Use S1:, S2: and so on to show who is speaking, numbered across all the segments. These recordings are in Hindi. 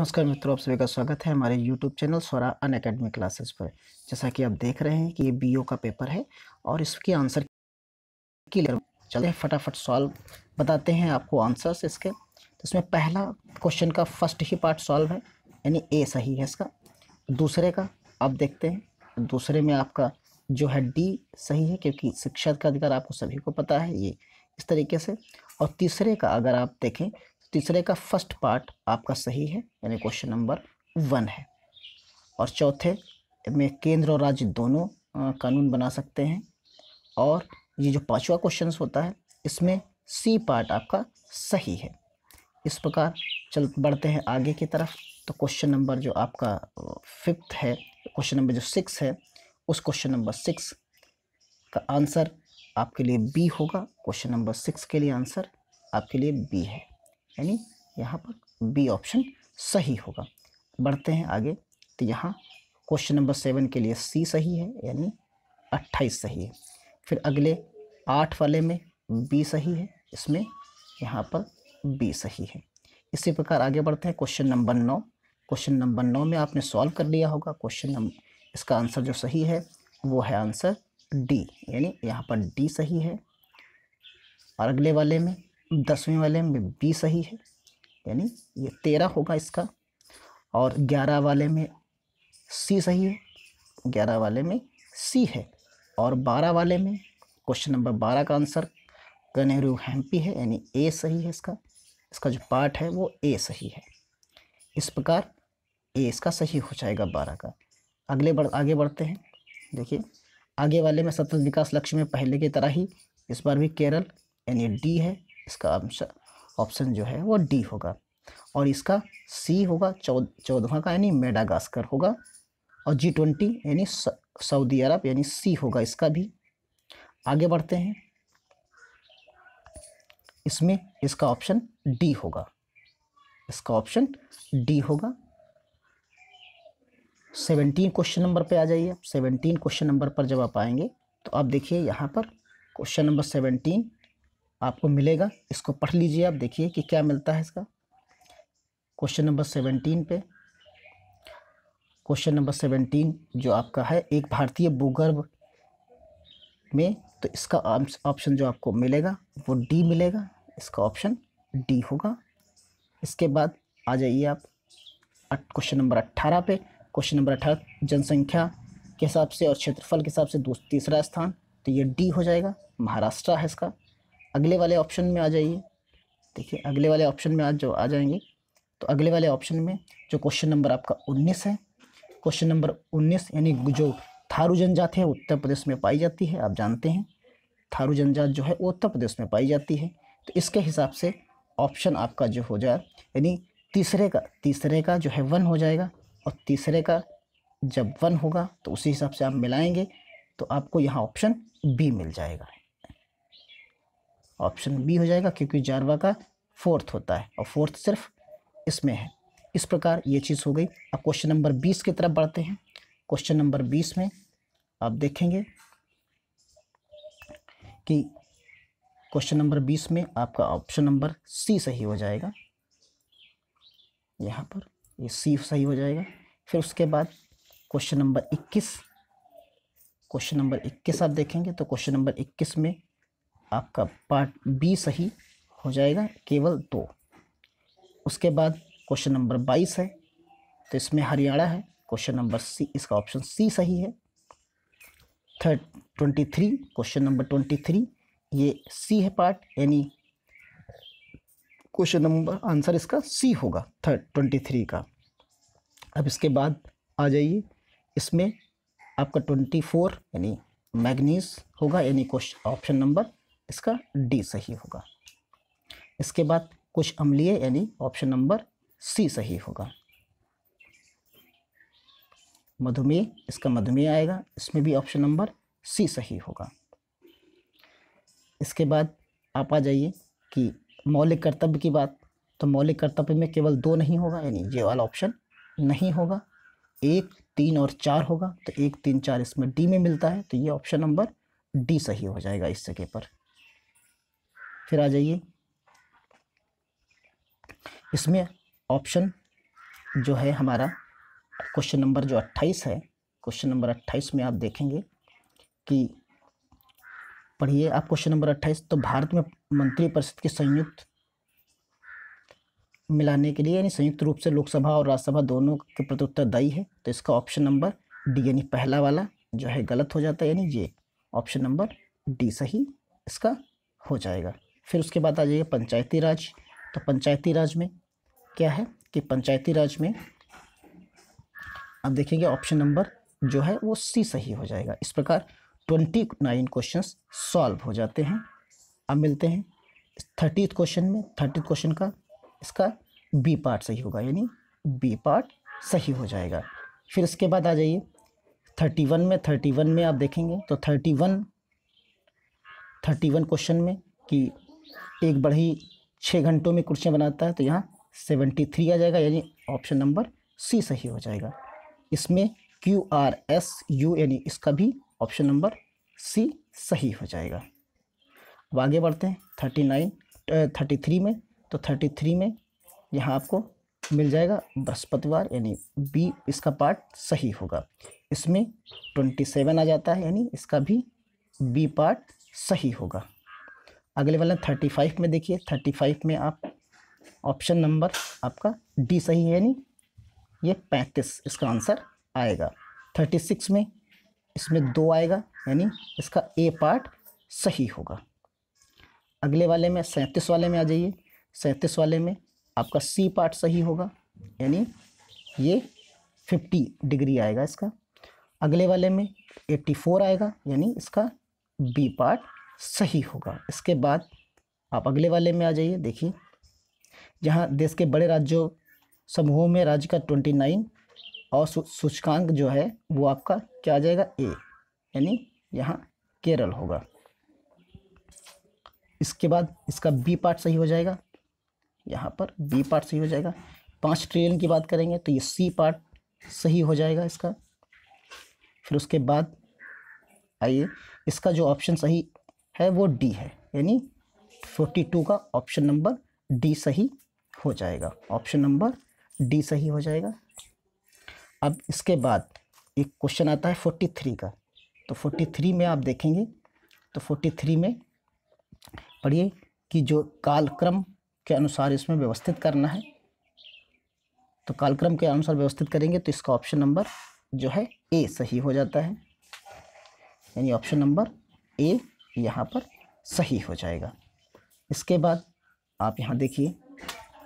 S1: नमस्कार मित्रों आप सभी का स्वागत है हमारे YouTube channel Swara Unacademy classes पर जैसा कि आप देख रहे हैं कि ये बी का पेपर है और इसके आंसर की चले फटाफट सॉल्व बताते हैं आपको आंसर्स इसके तो इसमें पहला क्वेश्चन का फर्स्ट ही पार्ट सॉल्व है यानी ए सही है इसका दूसरे का आप देखते हैं दूसरे में आपका जो है डी सही है क्योंकि शिक्षा का अधिकार आपको सभी को पता है ये इस तरीके से और तीसरे का अगर आप देखें तीसरे का फर्स्ट पार्ट आपका सही है यानी क्वेश्चन नंबर वन है और चौथे में केंद्र और राज्य दोनों कानून बना सकते हैं और ये जो पांचवा क्वेश्चन होता है इसमें सी पार्ट आपका सही है इस प्रकार चल बढ़ते हैं आगे की तरफ तो क्वेश्चन नंबर जो आपका फिफ्थ है क्वेश्चन नंबर जो सिक्स है उस क्वेश्चन नंबर सिक्स का आंसर आपके लिए बी होगा क्वेश्चन नंबर सिक्स के लिए आंसर आपके लिए बी है यानी यहाँ पर बी ऑप्शन सही होगा बढ़ते हैं आगे तो यहाँ क्वेश्चन नंबर सेवन के लिए सी सही है यानी अट्ठाईस सही है फिर अगले आठ वाले में बी सही है इसमें यहाँ पर बी सही है इसी प्रकार आगे बढ़ते हैं क्वेश्चन नंबर नौ क्वेश्चन नंबर नौ में आपने सॉल्व कर लिया होगा क्वेश्चन नंबर इसका आंसर जो सही है वो है आंसर डी यानी यहाँ पर डी सही है और अगले वाले में दसवें वाले में बी सही है यानी ये तेरह होगा इसका और ग्यारह वाले में सी सही है ग्यारह वाले में सी है और बारह वाले में क्वेश्चन नंबर बारह का आंसर कनेरू हैम्पी है यानी ए सही है इसका इसका जो पार्ट है वो ए सही है इस प्रकार ए इसका सही हो जाएगा बारह का अगले बढ़ आगे बढ़ते हैं देखिए आगे वाले में सतत विकास लक्ष्य में पहले की तरह ही इस बार भी केरल यानी डी है इसका ऑप्शन जो है वो डी होगा और इसका सी होगा चौदवा का यानी मेडागास्कर होगा और जी ट्वेंटी यानी सऊदी अरब यानी सी होगा इसका भी आगे बढ़ते हैं इसमें इसका ऑप्शन डी होगा इसका ऑप्शन डी होगा सेवनटीन क्वेश्चन नंबर पे आ जाइए सेवनटीन क्वेश्चन नंबर पर जब आप आएंगे तो आप देखिए यहाँ पर क्वेश्चन नंबर सेवनटीन आपको मिलेगा इसको पढ़ लीजिए आप देखिए कि क्या मिलता है इसका क्वेश्चन नंबर सेवनटीन पे क्वेश्चन नंबर सेवनटीन जो आपका है एक भारतीय भूगर्भ में तो इसका ऑप्शन जो आपको मिलेगा वो डी मिलेगा इसका ऑप्शन डी होगा इसके बाद आ जाइए आप क्वेश्चन नंबर अट्ठारह पे क्वेश्चन नंबर अठारह जनसंख्या के हिसाब से और क्षेत्रफल के हिसाब से तीसरा स्थान तो ये डी हो जाएगा महाराष्ट्र है इसका अगले वाले ऑप्शन में आ जाइए देखिए अगले वाले ऑप्शन में आज जो आ जाएंगे तो अगले वाले ऑप्शन में जो क्वेश्चन नंबर आपका उन्नीस है क्वेश्चन नंबर उन्नीस यानी जो थारू जनजाति है उत्तर प्रदेश में पाई जाती है आप जानते हैं थारू जनजात जो है वो उत्तर प्रदेश में पाई जाती है तो इसके हिसाब से ऑप्शन आपका जो हो जाए यानी तीसरे का तीसरे का जो है वन हो जाएगा और तीसरे का जब वन होगा तो उसी हिसाब से आप मिलाएंगे तो आपको यहाँ ऑप्शन बी मिल जाएगा ऑप्शन बी हो जाएगा क्योंकि जारवा का फोर्थ होता है और फोर्थ सिर्फ इसमें है इस प्रकार ये चीज़ हो गई अब क्वेश्चन नंबर बीस की तरफ बढ़ते हैं क्वेश्चन नंबर बीस में आप देखेंगे कि क्वेश्चन नंबर बीस में आपका ऑप्शन नंबर सी सही हो जाएगा यहाँ पर ये सी सही हो जाएगा फिर उसके बाद क्वेश्चन नंबर इक्कीस क्वेश्चन नंबर इक्कीस आप देखेंगे तो क्वेश्चन नंबर इक्कीस में आपका पार्ट बी सही हो जाएगा केवल दो उसके बाद क्वेश्चन नंबर बाईस है तो इसमें हरियाणा है क्वेश्चन नंबर सी इसका ऑप्शन सी सही है third twenty three question number twenty three ये सी है पार्ट यानी क्वेश्चन नंबर आंसर इसका सी होगा थर्ड ट्वेंटी थ्री का अब इसके बाद आ जाइए इसमें आपका ट्वेंटी फोर यानी मैग्नीज होगा यानी क्वेश्चन ऑप्शन नंबर इसका डी सही होगा इसके बाद कुछ अम्लीय यानी ऑप्शन नंबर सी सही होगा मधुमेह इसका मधुमेह आएगा इसमें भी ऑप्शन नंबर सी सही होगा इसके बाद आप आ जाइए कि मौलिक कर्तव्य की बात तो मौलिक कर्तव्य में केवल दो नहीं होगा यानी ये वाला ऑप्शन नहीं होगा एक तीन और चार होगा तो एक तीन चार इसमें डी में मिलता है तो ये ऑप्शन नंबर डी सही हो जाएगा इस जगह पर फिर आ जाइए इसमें ऑप्शन जो है हमारा क्वेश्चन नंबर जो 28 है क्वेश्चन नंबर 28 में आप देखेंगे कि पढ़िए आप क्वेश्चन नंबर 28 तो भारत में मंत्रिपरिषद के संयुक्त मिलाने के लिए यानी संयुक्त रूप से लोकसभा और राज्यसभा दोनों के प्रति उत्तरदायी है तो इसका ऑप्शन नंबर डी यानी पहला वाला जो है गलत हो जाता है यानी ये ऑप्शन नंबर डी सही इसका हो जाएगा फिर उसके बाद आ जाइए पंचायती राज तो पंचायती राज में क्या है कि पंचायती राज में आप देखेंगे ऑप्शन नंबर जो है वो सी सही हो जाएगा इस प्रकार ट्वेंटी नाइन क्वेश्चन सॉल्व हो जाते हैं अब मिलते हैं थर्टीथ क्वेश्चन में थर्टीथ क्वेश्चन का इसका बी पार्ट सही होगा यानी बी पार्ट सही हो जाएगा फिर इसके बाद आ जाइए थर्टी वन में थर्टी वन में आप देखेंगे तो thirty one thirty one question में कि एक बढ़ई छः घंटों में कुर्सियाँ बनाता है तो यहाँ सेवेंटी थ्री आ जाएगा यानी ऑप्शन नंबर सी सही हो जाएगा इसमें क्यू आर एस यू यानी इसका भी ऑप्शन नंबर सी सही हो जाएगा अब आगे बढ़ते हैं थर्टी नाइन थर्टी थ्री में तो थर्टी थ्री में यहाँ आपको मिल जाएगा बृहस्पतिवार यानी बी इसका पार्ट सही होगा इसमें ट्वेंटी सेवन आ जाता है यानी इसका भी बी पार्ट सही होगा अगले वाला थर्टी फाइव में देखिए थर्टी फाइव में आप ऑप्शन नंबर आपका डी सही है यानी ये पैंतीस इसका आंसर आएगा थर्टी सिक्स में इसमें दो आएगा यानी इसका ए पार्ट सही होगा अगले वाले में सैंतीस वाले में आ जाइए सैंतीस वाले में आपका सी पार्ट सही होगा यानी ये फिफ्टी डिग्री आएगा इसका अगले वाले में एट्टी फोर आएगा यानी इसका बी पार्ट सही होगा इसके बाद आप अगले वाले में आ जाइए देखिए जहाँ देश के बड़े राज्यों समूहों में राज्य का ट्वेंटी नाइन और सूचकांक जो है वो आपका क्या आ जाएगा ए यानी यहाँ केरल होगा इसके बाद इसका बी पार्ट सही हो जाएगा यहाँ पर बी पार्ट सही हो जाएगा पाँच ट्रिलियन की बात करेंगे तो ये सी पार्ट सही हो जाएगा इसका फिर उसके बाद आइए इसका जो ऑप्शन सही है वो डी है यानी फोर्टी टू का ऑप्शन नंबर डी सही हो जाएगा ऑप्शन नंबर डी सही हो जाएगा अब इसके बाद एक क्वेश्चन आता है फोर्टी थ्री का तो फोर्टी थ्री में आप देखेंगे तो फोर्टी थ्री में पढ़िए कि जो कालक्रम के अनुसार इसमें व्यवस्थित करना है तो कालक्रम के अनुसार व्यवस्थित करेंगे तो इसका ऑप्शन नंबर जो है ए सही हो जाता है यानी ऑप्शन नंबर ए यहाँ पर सही हो जाएगा इसके बाद आप यहाँ देखिए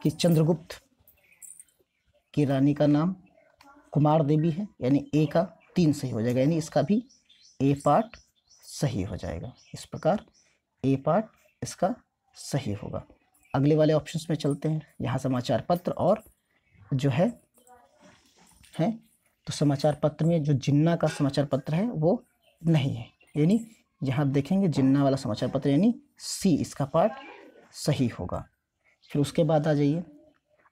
S1: कि चंद्रगुप्त की रानी का नाम कुमार देवी है यानी ए का तीन सही हो जाएगा यानी इसका भी ए पार्ट सही हो जाएगा इस प्रकार ए पार्ट इसका सही होगा अगले वाले ऑप्शन में चलते हैं यहाँ समाचार पत्र और जो है हैं तो समाचार पत्र में जो जिन्ना का समाचार पत्र है वो नहीं है यानी यहाँ देखेंगे जिन्ना वाला समाचार पत्र यानी सी इसका पार्ट सही होगा फिर उसके बाद आ जाइए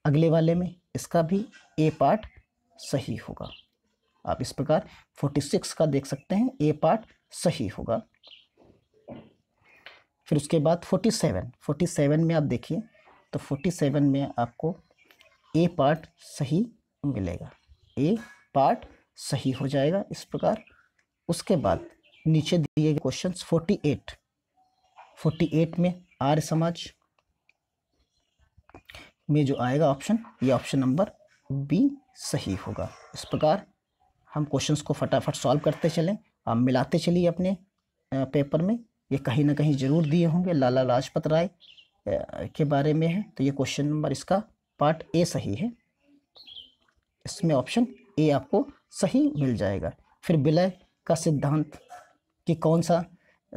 S1: अगले वाले में इसका भी ए पार्ट सही होगा आप इस प्रकार फोर्टी सिक्स का देख सकते हैं ए पार्ट सही होगा फिर उसके बाद फोर्टी सेवन फोर्टी सेवन में आप देखिए तो फोर्टी सेवन में आपको ए पार्ट सही मिलेगा ए पार्ट सही हो जाएगा इस प्रकार उसके बाद नीचे दिए गए क्वेश्चन 48 48 में आर्य समाज में जो आएगा ऑप्शन ये ऑप्शन नंबर बी सही होगा इस प्रकार हम क्वेश्चंस को फटाफट सॉल्व करते चलें आप मिलाते चलिए अपने पेपर में ये कहीं ना कहीं ज़रूर दिए होंगे लाला लाजपत राय के बारे में है तो ये क्वेश्चन नंबर इसका पार्ट ए सही है इसमें ऑप्शन ए आपको सही मिल जाएगा फिर विलय का सिद्धांत कि कौन सा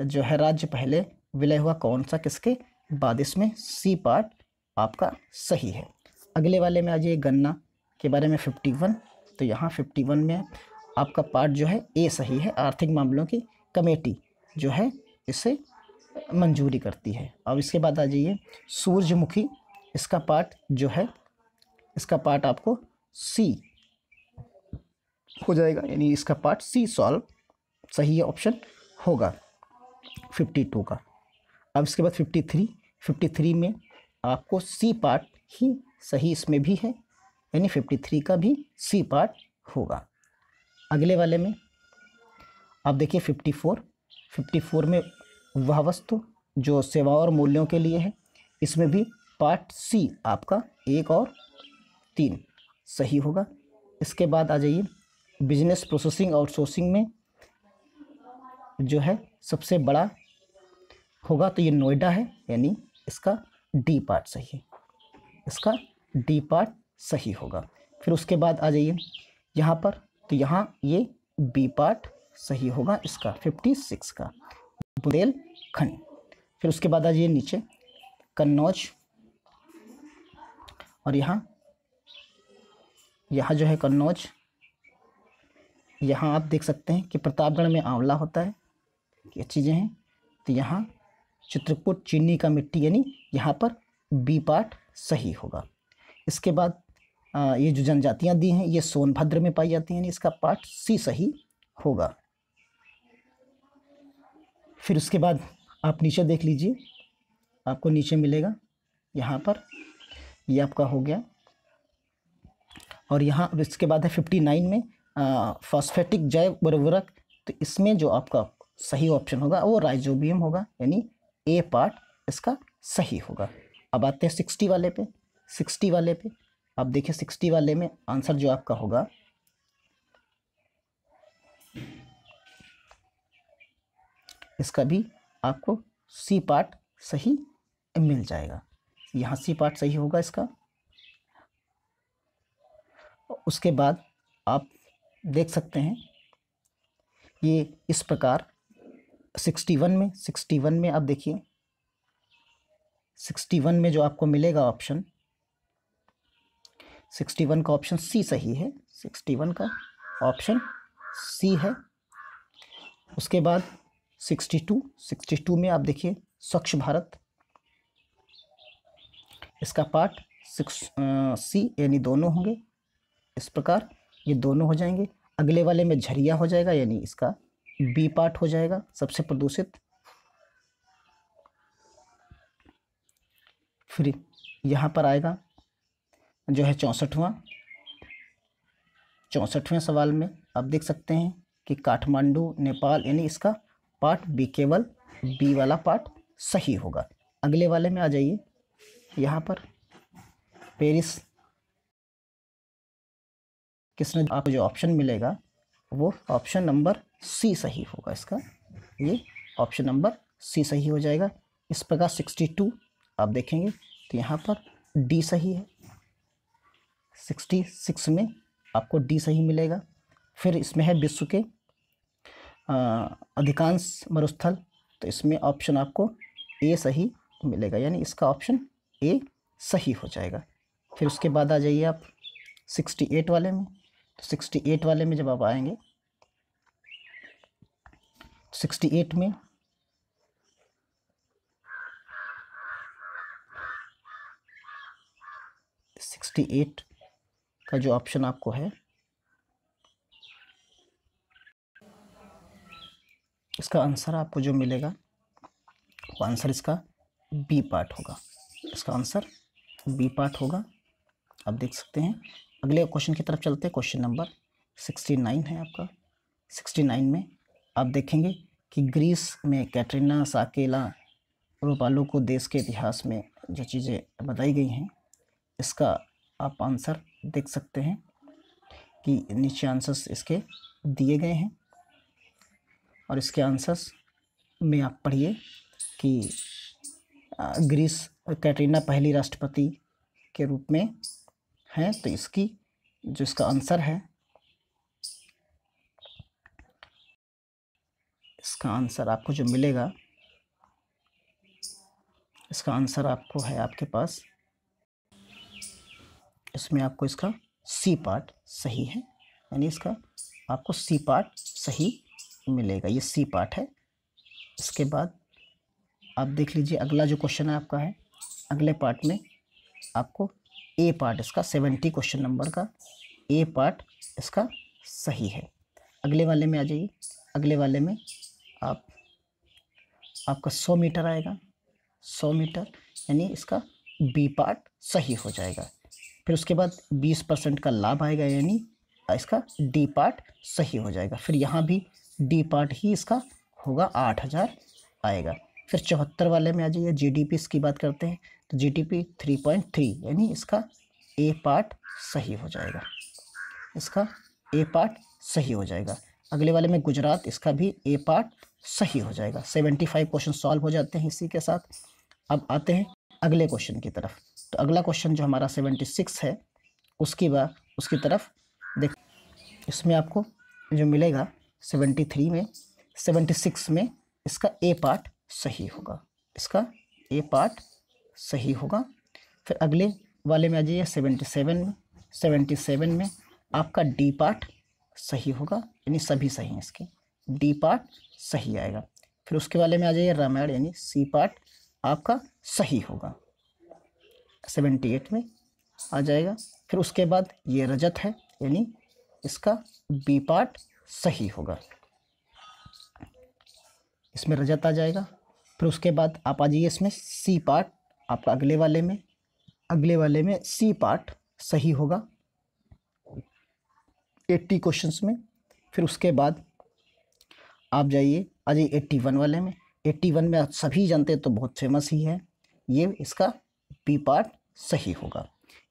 S1: जो है राज्य पहले विलय हुआ कौन सा किसके बाद इसमें सी पार्ट आपका सही है अगले वाले में आ जाइए गन्ना के बारे में फिफ्टी वन तो यहाँ फिफ्टी वन में आपका पार्ट जो है ए सही है आर्थिक मामलों की कमेटी जो है इसे मंजूरी करती है अब इसके बाद आ जाइए सूरजमुखी इसका पार्ट जो है इसका पार्ट आपको सी हो जाएगा यानी इसका पार्ट सी सॉल्व सही है ऑप्शन होगा 52 का अब इसके बाद 53 53 में आपको सी पार्ट ही सही इसमें भी है यानी 53 का भी सी पार्ट होगा अगले वाले में आप देखिए 54 54 में वह वस्तु जो सेवा और मूल्यों के लिए है इसमें भी पार्ट सी आपका एक और तीन सही होगा इसके बाद आ जाइए बिजनेस प्रोसेसिंग आउटसोर्सिंग में जो है सबसे बड़ा होगा तो ये नोएडा है यानी इसका डी पार्ट सही है इसका डी पार्ट सही होगा फिर उसके बाद आ जाइए यहाँ पर तो यहाँ ये बी पार्ट सही होगा इसका फिफ्टी सिक्स का बुंदेलखंड फिर उसके बाद आ जाइए नीचे कन्नौज और यहाँ यहाँ जो है कन्नौज यहाँ आप देख सकते हैं कि प्रतापगढ़ में आंवला होता है की चीज़ें हैं तो यहाँ चित्रकूट चीनी का मिट्टी यानी यहाँ पर बी पार्ट सही होगा इसके बाद आ, ये जो जनजातियाँ दी हैं ये सोनभद्र में पाई जाती हैं यानी इसका पार्ट सी सही होगा फिर उसके बाद आप नीचे देख लीजिए आपको नीचे मिलेगा यहाँ पर ये आपका हो गया और यहाँ इसके बाद है फिफ्टी नाइन में फॉस्फेटिक जैव उर्वरक तो इसमें जो आपका सही ऑप्शन होगा वो राइजोबियम होगा यानी ए पार्ट इसका सही होगा अब आते हैं सिक्सटी वाले पे सिक्सटी वाले पे आप देखिए सिक्सटी वाले में आंसर जो आपका होगा इसका भी आपको सी पार्ट सही मिल जाएगा यहाँ सी पार्ट सही होगा इसका उसके बाद आप देख सकते हैं ये इस प्रकार सिक्सटी वन में सिक्सटी वन में आप देखिए सिक्सटी वन में जो आपको मिलेगा ऑप्शन सिक्सटी वन का ऑप्शन सी सही है सिक्सटी वन का ऑप्शन सी है उसके बाद सिक्सटी टू सिक्सटी टू में आप देखिए स्वच्छ भारत इसका पार्ट सिक्स सी यानी दोनों होंगे इस प्रकार ये दोनों हो जाएंगे अगले वाले में झरिया हो जाएगा यानी इसका बी पार्ट हो जाएगा सबसे प्रदूषित फिर यहाँ पर आएगा जो है चौंसठवा चौंसठवें सवाल में आप देख सकते हैं कि काठमांडू नेपाल यानी इसका पार्ट बी केवल बी वाला पार्ट सही होगा अगले वाले में आ जाइए यहाँ पर पेरिस किसने आपको जो ऑप्शन मिलेगा वो ऑप्शन नंबर सी सही होगा इसका ये ऑप्शन नंबर सी सही हो जाएगा इस प्रकार सिक्सटी टू आप देखेंगे तो यहाँ पर डी सही है सिक्सटी सिक्स में आपको डी सही मिलेगा फिर इसमें है विश्व के अधिकांश मरुस्थल तो इसमें ऑप्शन आपको ए सही मिलेगा यानी इसका ऑप्शन ए सही हो जाएगा फिर उसके बाद आ जाइए आप सिक्सटी एट वाले में सिक्सटी एट वाले में जब आप आएंगे सिक्सटी एट में सिक्सटी एट का जो ऑप्शन आपको है इसका आंसर आपको जो मिलेगा वो आंसर इसका बी पार्ट होगा इसका आंसर बी पार्ट होगा आप देख सकते हैं अगले क्वेश्चन की तरफ चलते हैं क्वेश्चन नंबर सिक्सटी नाइन है आपका सिक्सटी नाइन में आप देखेंगे कि ग्रीस में कैटरीना साकेला रोपालो को देश के इतिहास में जो चीज़ें बताई गई हैं इसका आप आंसर देख सकते हैं कि नीचे आंसर्स इसके दिए गए हैं और इसके आंसर्स में आप पढ़िए कि ग्रीस कैटरीना पहली राष्ट्रपति के रूप में है तो इसकी जो इसका आंसर है इसका आंसर आपको जो मिलेगा इसका आंसर आपको है आपके पास इसमें आपको इसका सी पार्ट सही है यानी इसका आपको सी पार्ट सही मिलेगा ये सी पार्ट है इसके बाद आप देख लीजिए अगला जो क्वेश्चन है आपका है अगले पार्ट में आपको ए पार्ट इसका सेवेंटी क्वेश्चन नंबर का ए पार्ट इसका सही है अगले वाले में आ जाइए अगले वाले में आप आपका सौ मीटर आएगा सौ मीटर यानी इसका बी पार्ट सही हो जाएगा फिर उसके बाद बीस परसेंट का लाभ आएगा यानी इसका डी पार्ट सही हो जाएगा फिर यहाँ भी डी पार्ट ही इसका होगा आठ हज़ार आएगा फिर चौहत्तर वाले में आ जाइए जीडीपी इसकी बात करते हैं तो जीडीपी 3.3 यानी इसका ए पार्ट सही हो जाएगा इसका ए पार्ट सही हो जाएगा अगले वाले में गुजरात इसका भी ए पार्ट सही हो जाएगा सेवेंटी फाइव क्वेश्चन सॉल्व हो जाते हैं इसी के साथ अब आते हैं अगले क्वेश्चन की तरफ तो अगला क्वेश्चन जो हमारा सेवेंटी सिक्स है उसकी बा उसकी तरफ देख इसमें आपको जो मिलेगा सेवेंटी थ्री में सेवेंटी सिक्स में इसका ए पार्ट सही होगा इसका ए पार्ट सही होगा फिर अगले वाले में आ जाइए सेवेंटी सेवन में सेवेंटी सेवन में आपका डी पार्ट सही होगा यानी सभी सही हैं इसके डी पार्ट सही आएगा फिर उसके वाले में आ जाइए रामायण यानी सी पार्ट आपका सही होगा सेवेंटी एट में आ जाएगा फिर उसके बाद ये रजत है यानी इसका बी पार्ट सही होगा इसमें रजत आ जाएगा फिर उसके बाद आप आ जाइए इसमें सी पार्ट आपका अगले वाले में अगले वाले में सी पार्ट सही होगा एट्टी क्वेश्चंस में फिर उसके बाद आप जाइए आ जाइए एट्टी वन वाले में एट्टी वन में आप सभी जानते हैं तो बहुत फेमस ही है ये इसका बी पार्ट सही होगा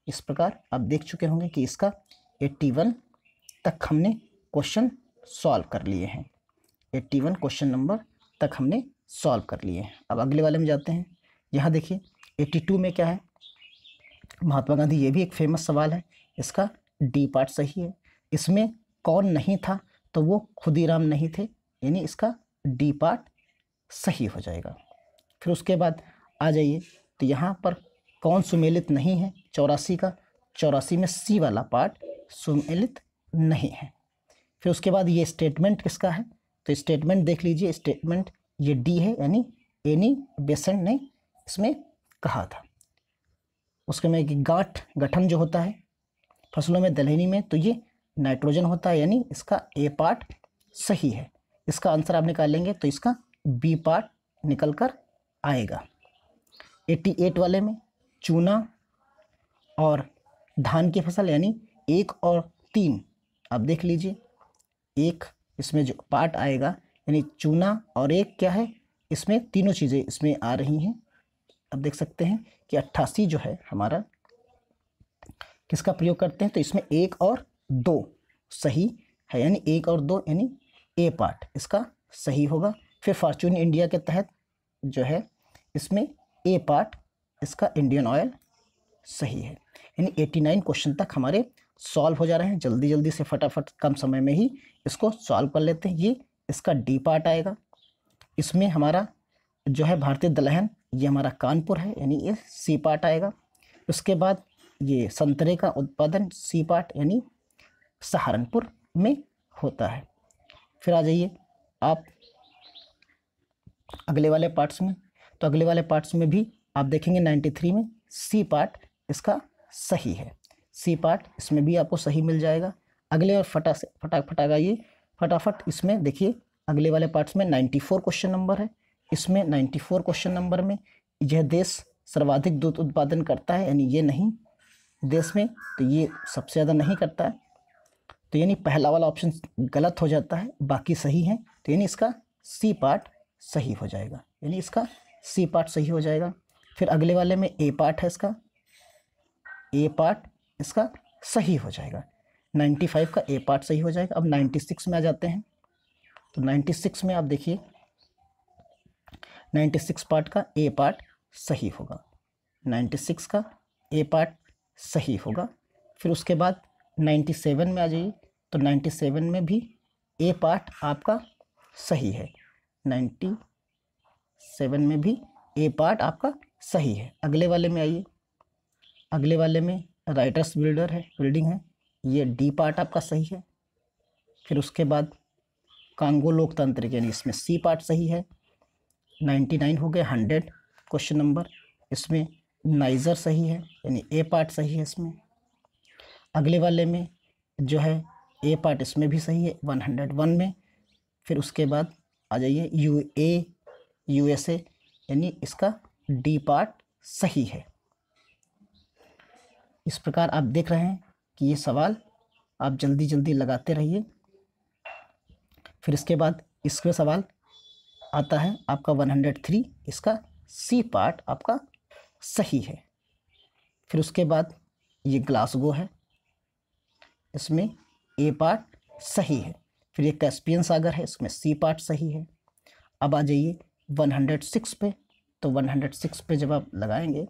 S1: इस प्रकार आप देख चुके होंगे कि इसका एट्टी वन तक हमने क्वेश्चन सॉल्व कर लिए हैं एट्टी वन क्वेश्चन नंबर तक हमने सॉल्व कर लिए अब अगले वाले में जाते हैं यहाँ देखिए एट्टी में क्या है महात्मा गांधी ये भी एक फेमस सवाल है इसका डी पार्ट सही है इसमें कौन नहीं था तो वो खुदीराम नहीं थे यानी इसका डी पार्ट सही हो जाएगा फिर उसके बाद आ जाइए तो यहाँ पर कौन सुमेलित नहीं है चौरासी का चौरासी में सी वाला पार्ट सुमेलित नहीं है फिर उसके बाद ये स्टेटमेंट किसका है तो स्टेटमेंट देख लीजिए स्टेटमेंट ये डी है यानी एनी बेसेंट ने इसमें कहा था उसके में गाठ गठन जो होता है फसलों में दलहनी में तो ये नाइट्रोजन होता है यानी इसका ए पार्ट सही है इसका आंसर आप निकालेंगे तो इसका बी पार्ट निकल कर आएगा 88 वाले में चूना और धान की फसल यानी एक और तीन आप देख लीजिए एक इसमें जो पार्ट आएगा यानी चूना और एक क्या है इसमें तीनों चीज़ें इसमें आ रही हैं अब देख सकते हैं कि अट्ठासी जो है हमारा किसका प्रयोग करते हैं तो इसमें एक और दो सही है यानी एक और दो यानी ए पार्ट इसका सही होगा फिर फॉर्चून इंडिया के तहत जो है इसमें ए पार्ट इसका इंडियन ऑयल सही है यानी एटी नाइन क्वेश्चन तक हमारे सॉल्व हो जा रहे हैं जल्दी जल्दी से फटाफट कम समय में ही इसको सॉल्व कर लेते हैं ये इसका डी पार्ट आएगा इसमें हमारा जो है भारतीय दलहन ये हमारा कानपुर है यानी ये सी पार्ट आएगा उसके बाद ये संतरे का उत्पादन सी पार्ट यानी सहारनपुर में होता है फिर आ जाइए आप अगले वाले पार्ट्स में तो अगले वाले पार्ट्स में भी आप देखेंगे 93 में सी पार्ट इसका सही है सी पार्ट इसमें भी आपको सही मिल जाएगा अगले और फटा से फटाक फटाक आइए फटाफट इसमें देखिए अगले वाले पार्ट्स में 94 क्वेश्चन नंबर है इसमें 94 क्वेश्चन नंबर में यह देश सर्वाधिक दूध उत्पादन करता है यानी ये नहीं देश में तो ये सबसे ज़्यादा नहीं करता है तो यानी पहला वाला ऑप्शन गलत हो जाता है बाकी सही है तो यानी इसका सी पार्ट सही हो जाएगा यानी इसका सी पार्ट सही हो जाएगा फिर अगले वाले में ए पार्ट है इसका ए पार्ट इसका सही हो जाएगा नाइन्टी फाइव का ए पार्ट सही हो जाएगा अब नाइन्टी सिक्स में आ जाते हैं तो नाइन्टी सिक्स में आप देखिए नाइन्टी सिक्स पार्ट का ए पार्ट सही होगा नाइन्टी सिक्स का ए पार्ट सही होगा फिर उसके बाद नाइन्टी सेवन में आ जाइए तो नाइन्टी सेवन में भी ए पार्ट आपका सही है नाइन्टी सेवन में भी ए पार्ट आपका सही है अगले वाले में आइए अगले वाले में राइटर्स बिल्डर है बिल्डिंग है ये डी पार्ट आपका सही है फिर उसके बाद कांगो लोकतंत्र यानी इसमें सी पार्ट सही है नाइन्टी नाइन हो गए हंड्रेड क्वेश्चन नंबर इसमें नाइज़र सही है यानी ए पार्ट सही है इसमें अगले वाले में जो है ए पार्ट इसमें भी सही है वन हंड्रेड वन में फिर उसके बाद आ जाइए U A U S A यानी इसका डी पार्ट सही है इस प्रकार आप देख रहे हैं कि ये सवाल आप जल्दी जल्दी लगाते रहिए फिर इसके बाद इसका सवाल आता है आपका 103 इसका सी पार्ट आपका सही है फिर उसके बाद ये ग्लासगो है इसमें ए पार्ट सही है फिर ये कैस्पियन सागर है इसमें सी पार्ट सही है अब आ जाइए 106 पे तो 106 पे जब आप लगाएंगे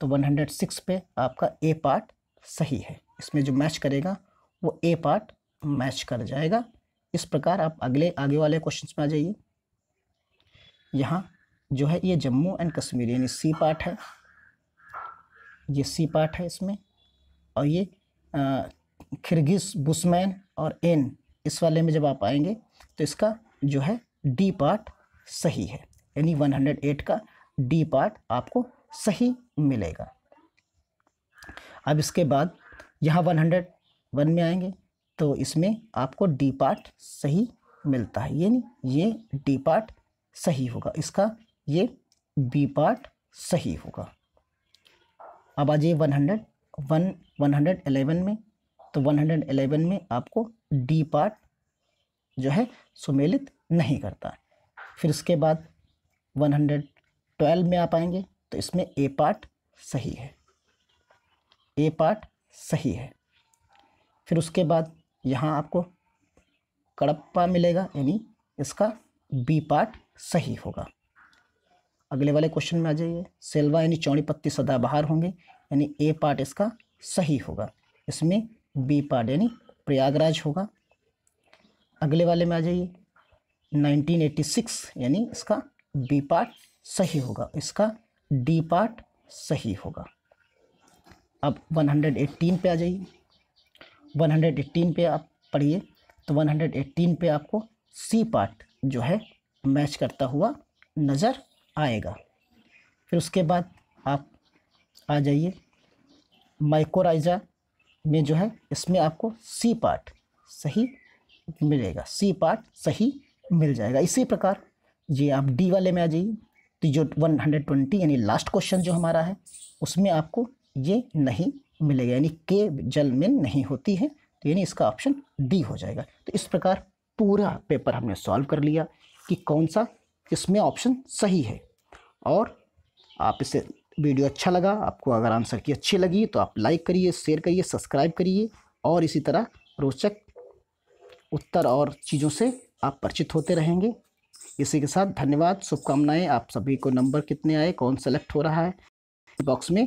S1: तो 106 पे आपका ए पार्ट सही है इसमें जो मैच करेगा वो ए पार्ट मैच कर जाएगा इस प्रकार आप अगले आगे वाले क्वेश्चन में आ जाइए यहाँ जो है ये जम्मू एंड कश्मीर यानी सी पार्ट है ये सी पार्ट है इसमें और ये खिरगिस बुसमैन और एन इस वाले में जब आप आएंगे तो इसका जो है डी पार्ट सही है यानी 108 का डी पार्ट आपको सही मिलेगा अब इसके बाद यहाँ वन हंड्रेड वन में आएंगे तो इसमें आपको डी पार्ट सही मिलता है यानी ये डी पार्ट सही होगा इसका ये बी पार्ट सही होगा अब आ जाइए one hundred one one hundred eleven में तो वन हंड्रेड एलेवन में आपको डी पार्ट जो है सुमेलित नहीं करता फिर इसके बाद वन हंड्रेड ट्वेल्व में आप आएंगे तो इसमें ए पार्ट सही है ए पार्ट सही है फिर उसके बाद यहाँ आपको कड़प्पा मिलेगा यानी इसका बी पार्ट सही होगा अगले वाले क्वेश्चन में आ जाइए सेलवा यानी चौड़ी पत्ती सदाबहार होंगे यानी ए पार्ट इसका सही होगा इसमें बी पार्ट यानी प्रयागराज होगा अगले वाले में आ जाइए 1986 यानी इसका बी पार्ट सही होगा इसका डी पार्ट सही होगा आप 118 पे आ जाइए 118 पे आप पढ़िए तो 118 पे आपको सी पार्ट जो है मैच करता हुआ नज़र आएगा फिर उसके बाद आप आ जाइए माइकोराइजा में जो है इसमें आपको सी पार्ट सही मिलेगा सी पार्ट सही मिल जाएगा इसी प्रकार ये आप डी वाले में आ जाइए तो जो 120 यानी लास्ट क्वेश्चन जो हमारा है उसमें आपको ये नहीं मिलेगा यानी के जल में नहीं होती है तो यानी इसका ऑप्शन डी हो जाएगा तो इस प्रकार पूरा पेपर हमने सॉल्व कर लिया कि कौन सा इसमें ऑप्शन सही है और आप इसे वीडियो अच्छा लगा आपको अगर आंसर की अच्छी लगी तो आप लाइक करिए शेयर करिए सब्सक्राइब करिए और इसी तरह रोचक उत्तर और चीज़ों से आप परिचित होते रहेंगे इसी के साथ धन्यवाद शुभकामनाएं आप सभी को नंबर कितने आए कौन सेलेक्ट हो रहा है बॉक्स में